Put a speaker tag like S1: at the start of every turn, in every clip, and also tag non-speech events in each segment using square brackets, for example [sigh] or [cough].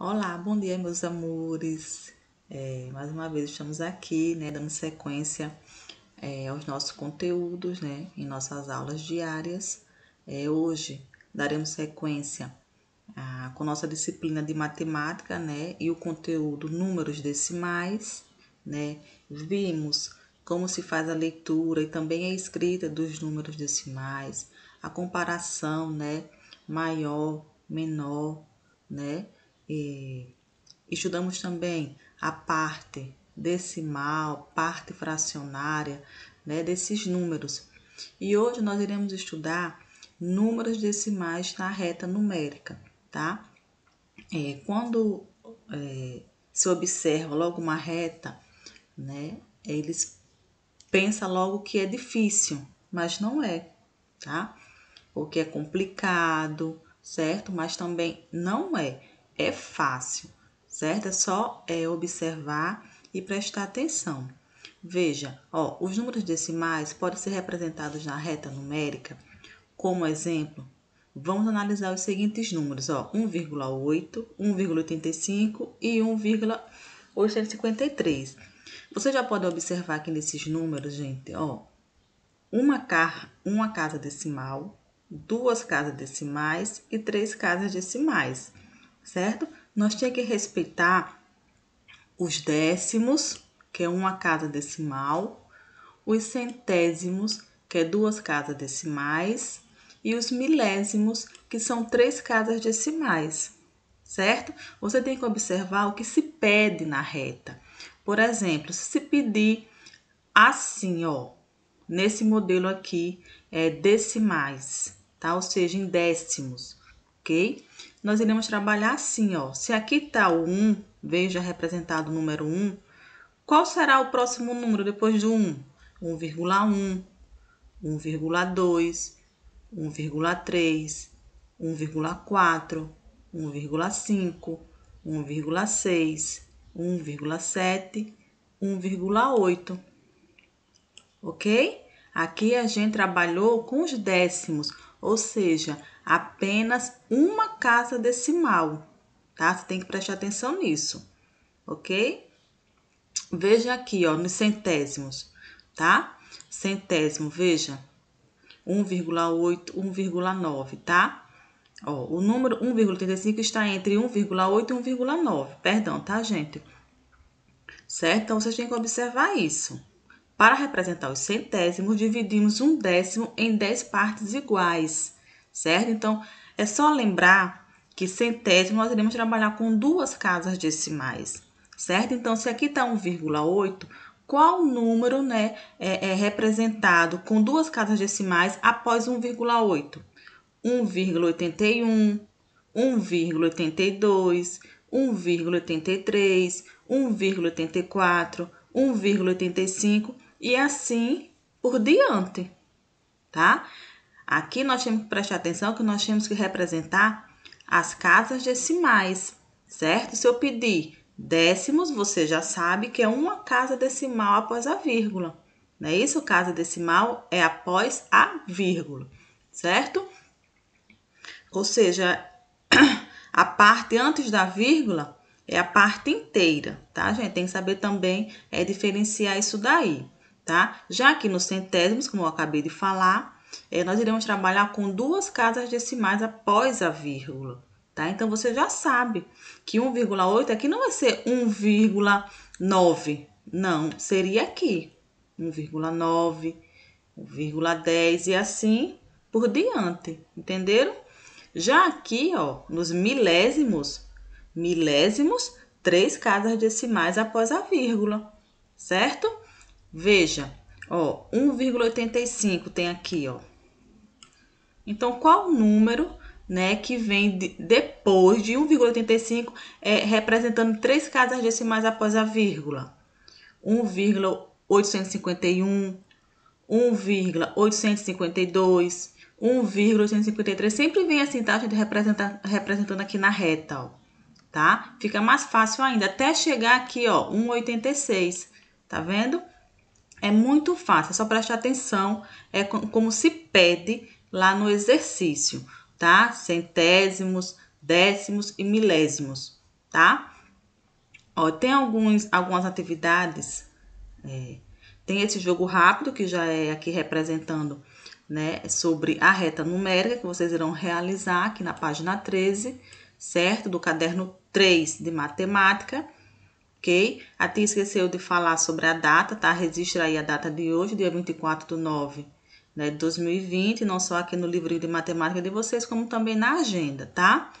S1: Olá, bom dia, meus amores. É, mais uma vez estamos aqui, né, dando sequência é, aos nossos conteúdos, né, em nossas aulas diárias. É, hoje daremos sequência com nossa disciplina de matemática, né, e o conteúdo números decimais, né. Vimos como se faz a leitura e também a escrita dos números decimais, a comparação, né, maior, menor, né e estudamos também a parte decimal, parte fracionária, né, desses números. E hoje nós iremos estudar números decimais na reta numérica, tá? É, quando é, se observa logo uma reta, né, eles pensam logo que é difícil, mas não é, tá? O que é complicado, certo? Mas também não é é fácil, certo? É só é, observar e prestar atenção. Veja, ó, os números decimais podem ser representados na reta numérica. Como exemplo, vamos analisar os seguintes números, ó, 1,8, 1,85 e 1,853. Você já pode observar que nesses números, gente, ó, uma, car uma casa decimal, duas casas decimais e três casas decimais certo? Nós temos que respeitar os décimos, que é uma casa decimal, os centésimos, que é duas casas decimais, e os milésimos, que são três casas decimais, certo? Você tem que observar o que se pede na reta. Por exemplo, se se pedir assim, ó, nesse modelo aqui é decimais, tá? Ou seja, em décimos, ok? nós iremos trabalhar assim, ó. Se aqui está o 1, veja representado o número 1, qual será o próximo número depois do 1? 1,1, 1,2, 1,3, 1,4, 1,5, 1,6, 1,7, 1,8. Ok? Aqui a gente trabalhou com os décimos, ou seja, apenas uma casa decimal, tá? Você tem que prestar atenção nisso, ok? Veja aqui, ó, nos centésimos, tá? Centésimo, veja, 1,8, 1,9, tá? Ó, o número 1,35 está entre 1,8 e 1,9, perdão, tá, gente? Certo? Então, vocês têm que observar isso. Para representar os centésimos, dividimos um décimo em 10 partes iguais certo? Então, é só lembrar que centésimo nós iremos trabalhar com duas casas decimais, certo? Então, se aqui está 1,8, qual número né, é, é representado com duas casas decimais após 1,8? 1,81, 1,82, 1,83, 1,84, 1,85 e assim por diante, tá? Aqui nós temos que prestar atenção que nós temos que representar as casas decimais, certo? Se eu pedir décimos, você já sabe que é uma casa decimal após a vírgula. Não é isso? Casa decimal é após a vírgula, certo? Ou seja, [clears throat] a parte antes da vírgula é a parte inteira, tá, gente? Tem que saber também é diferenciar isso daí, tá? Já que nos centésimos, como eu acabei de falar, é, nós iremos trabalhar com duas casas decimais após a vírgula. Tá? Então, você já sabe que 1,8 aqui não vai ser 1,9, não, seria aqui 1,9, 1,10 e assim por diante, entenderam? Já aqui, ó, nos milésimos, milésimos, três casas decimais após a vírgula, certo? Veja, ó, 1,85 tem aqui, ó, então, qual número né, que vem de, depois de 1,85, é, representando três casas decimais após a vírgula. 1,851, 1,852, 1,853. Sempre vem assim, tá, gente? Representa, representando aqui na reta, ó, tá? Fica mais fácil ainda, até chegar aqui, ó, 1,86, tá vendo? É muito fácil, é só prestar atenção, é como se pede lá no exercício, tá? Centésimos, décimos e milésimos, tá? Ó, tem alguns, algumas atividades. É, tem esse jogo rápido, que já é aqui representando, né? Sobre a reta numérica, que vocês irão realizar aqui na página 13, certo? Do caderno 3 de matemática, ok? A esqueceu de falar sobre a data, tá? Registra aí a data de hoje, dia 24 do 9 né, de 2020, não só aqui no livrinho de matemática de vocês, como também na agenda, tá?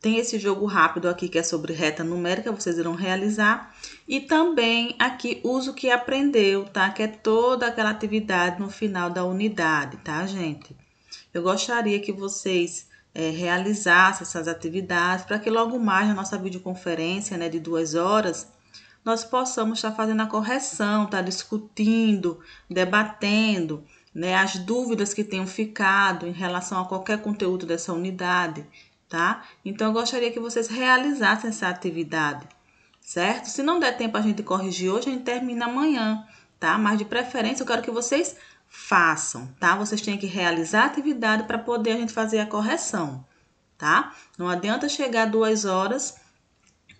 S1: Tem esse jogo rápido aqui que é sobre reta numérica, vocês irão realizar. E também aqui uso que aprendeu, tá? Que é toda aquela atividade no final da unidade, tá, gente? Eu gostaria que vocês é, realizassem essas atividades para que logo mais na nossa videoconferência, né, de duas horas, nós possamos estar tá fazendo a correção, tá discutindo, debatendo né, as dúvidas que tenham ficado em relação a qualquer conteúdo dessa unidade, tá? Então, eu gostaria que vocês realizassem essa atividade, certo? Se não der tempo a gente corrigir hoje, a gente termina amanhã, tá? Mas, de preferência, eu quero que vocês façam, tá? Vocês têm que realizar a atividade para poder a gente fazer a correção, tá? Não adianta chegar duas horas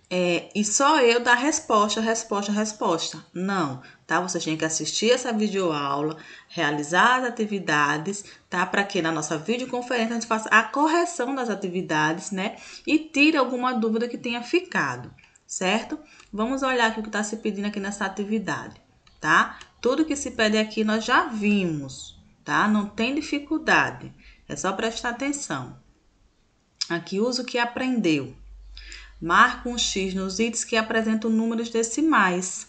S1: é, e só eu dar resposta, resposta, resposta. Não, tá? Você tem que assistir essa videoaula, realizar as atividades, tá? Para que na nossa videoconferência a gente faça a correção das atividades, né? E tire alguma dúvida que tenha ficado, certo? Vamos olhar aqui o que está se pedindo aqui nessa atividade, tá? Tudo que se pede aqui nós já vimos, tá? Não tem dificuldade, é só prestar atenção. Aqui, uso o que aprendeu, Marco um X nos itens que apresentam números decimais.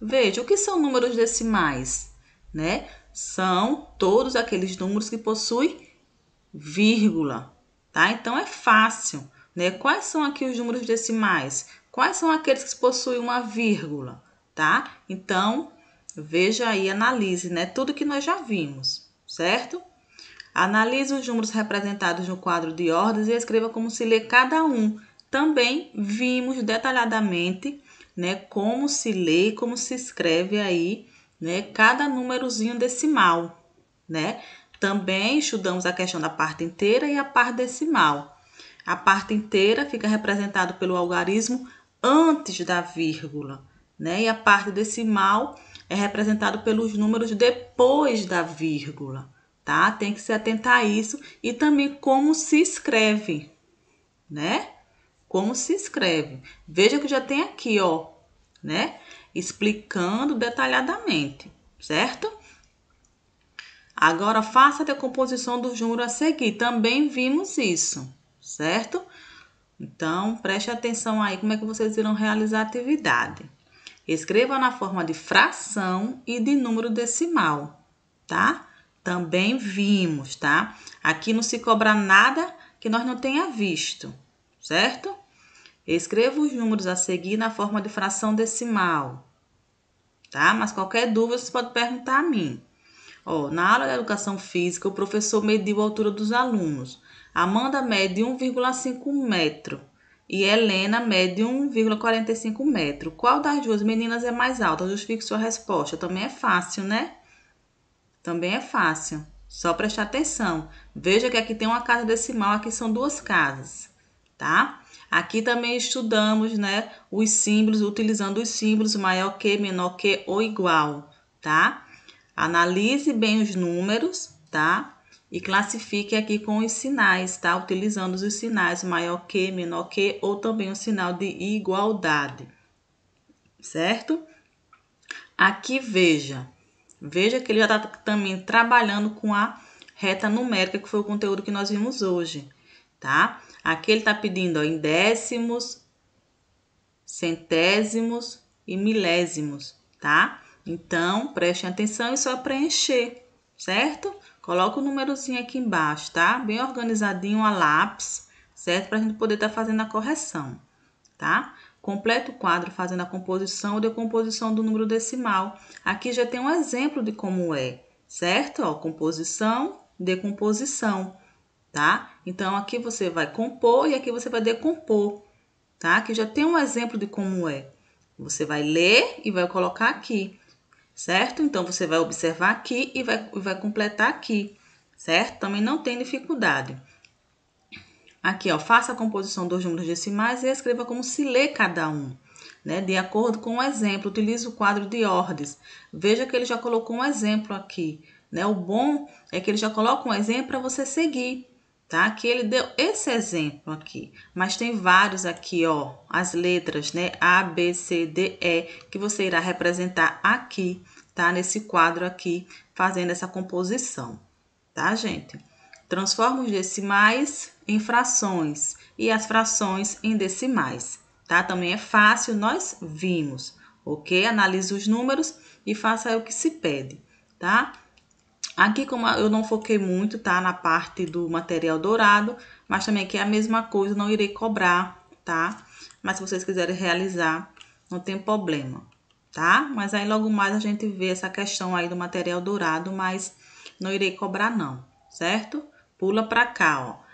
S1: Veja, o que são números decimais? Né? São todos aqueles números que possuem vírgula. Tá? Então, é fácil. Né? Quais são aqui os números decimais? Quais são aqueles que possuem uma vírgula? Tá? Então, veja aí, analise né? tudo que nós já vimos, certo? Analise os números representados no quadro de ordens e escreva como se lê cada um, também vimos detalhadamente né, como se lê, como se escreve aí né, cada númerozinho decimal. Né? Também estudamos a questão da parte inteira e a parte decimal. A parte inteira fica representada pelo algarismo antes da vírgula, né? E a parte decimal é representada pelos números depois da vírgula, tá? Tem que se atentar a isso e também como se escreve, né? como se escreve. Veja que já tem aqui, ó, né? Explicando detalhadamente, certo? Agora faça a decomposição do júnior a seguir. Também vimos isso, certo? Então, preste atenção aí como é que vocês irão realizar a atividade. Escreva na forma de fração e de número decimal, tá? Também vimos, tá? Aqui não se cobra nada que nós não tenha visto, certo? Escreva os números a seguir na forma de fração decimal, tá? Mas qualquer dúvida você pode perguntar a mim. Ó, na aula de educação física, o professor mediu a altura dos alunos. Amanda mede 1,5 metro e Helena mede 1,45 metro. Qual das duas meninas é mais alta? Justifique sua resposta. Também é fácil, né? Também é fácil. Só prestar atenção. Veja que aqui tem uma casa decimal, aqui são duas casas, tá? Aqui também estudamos né, os símbolos, utilizando os símbolos maior que, menor que ou igual, tá? Analise bem os números, tá? E classifique aqui com os sinais, tá? Utilizando os sinais maior que, menor que ou também o sinal de igualdade, certo? Aqui veja, veja que ele já está também trabalhando com a reta numérica, que foi o conteúdo que nós vimos hoje tá? Aqui ele está pedindo ó, em décimos, centésimos e milésimos, tá? Então, prestem atenção e só preencher, certo? Coloca o númerozinho aqui embaixo, tá? Bem organizadinho a lápis, certo? Para a gente poder estar tá fazendo a correção, tá? Completa o quadro fazendo a composição ou decomposição do número decimal. Aqui já tem um exemplo de como é, certo? Ó, composição, decomposição tá? Então, aqui você vai compor e aqui você vai decompor, tá? Aqui já tem um exemplo de como é. Você vai ler e vai colocar aqui, certo? Então, você vai observar aqui e vai, vai completar aqui, certo? Também não tem dificuldade. Aqui, ó, faça a composição dos números decimais e escreva como se lê cada um. Né, de acordo com o exemplo, utilize o quadro de ordens. Veja que ele já colocou um exemplo aqui. Né? O bom é que ele já coloca um exemplo para você seguir tá? Que ele deu esse exemplo aqui, mas tem vários aqui, ó, as letras, né? A, B, C, D, E, que você irá representar aqui, tá? Nesse quadro aqui, fazendo essa composição, tá, gente? Transforma os decimais em frações e as frações em decimais, tá? Também é fácil, nós vimos, ok? Analise os números e faça o que se pede, tá? Aqui, como eu não foquei muito, tá? Na parte do material dourado, mas também aqui é a mesma coisa, não irei cobrar, tá? Mas se vocês quiserem realizar, não tem problema, tá? Mas aí logo mais a gente vê essa questão aí do material dourado, mas não irei cobrar não, certo? Pula pra cá, ó.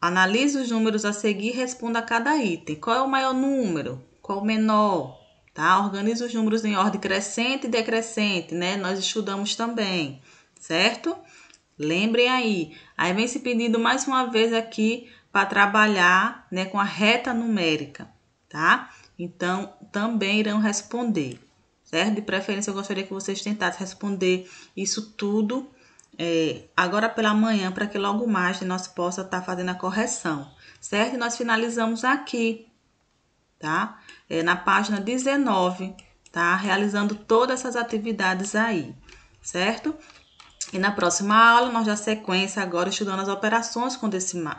S1: Analise os números a seguir e responda a cada item. Qual é o maior número? Qual o menor? Tá? Organize os números em ordem crescente e decrescente, né? Nós estudamos também certo? Lembrem aí. Aí vem se pedindo mais uma vez aqui para trabalhar né, com a reta numérica, tá? Então, também irão responder, certo? De preferência, eu gostaria que vocês tentassem responder isso tudo é, agora pela manhã, para que logo mais nós possa estar tá fazendo a correção, certo? E nós finalizamos aqui, tá? É, na página 19, tá? Realizando todas essas atividades aí, certo? E na próxima aula, nós já sequência agora estudando as operações com decimais,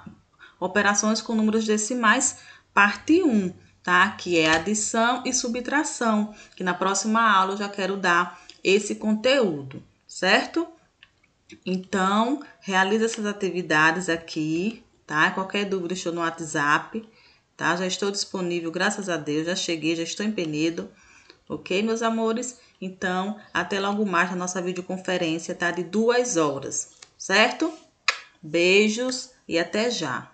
S1: operações com números decimais, parte 1, tá? Que é adição e subtração, que na próxima aula eu já quero dar esse conteúdo, certo? Então, realiza essas atividades aqui, tá? Qualquer dúvida, estou no WhatsApp, tá? Já estou disponível, graças a Deus, já cheguei, já estou em Penedo, ok, meus amores? Então, até logo mais na nossa videoconferência, tá? De duas horas, certo? Beijos e até já!